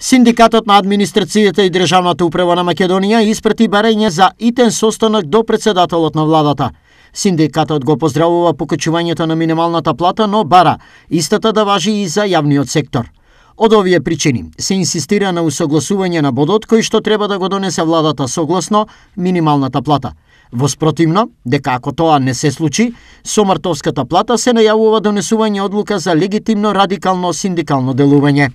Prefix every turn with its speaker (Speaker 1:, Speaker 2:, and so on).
Speaker 1: Синдикатот на администрацијата и државната управа на Македонија испрати барење за итен состанок до председателот на владата. Синдикатот го поздравува покачувањето на минималната плата, но бара истата да важи и за јавниот сектор. Од овие причини се инсистира на усогласување на бодот кој што треба да го донесе владата согласно минималната плата. Воспротивно, дека ако тоа не се случи, со мартовската плата се најавува донесување одлука за легитимно радикално синдикално делување.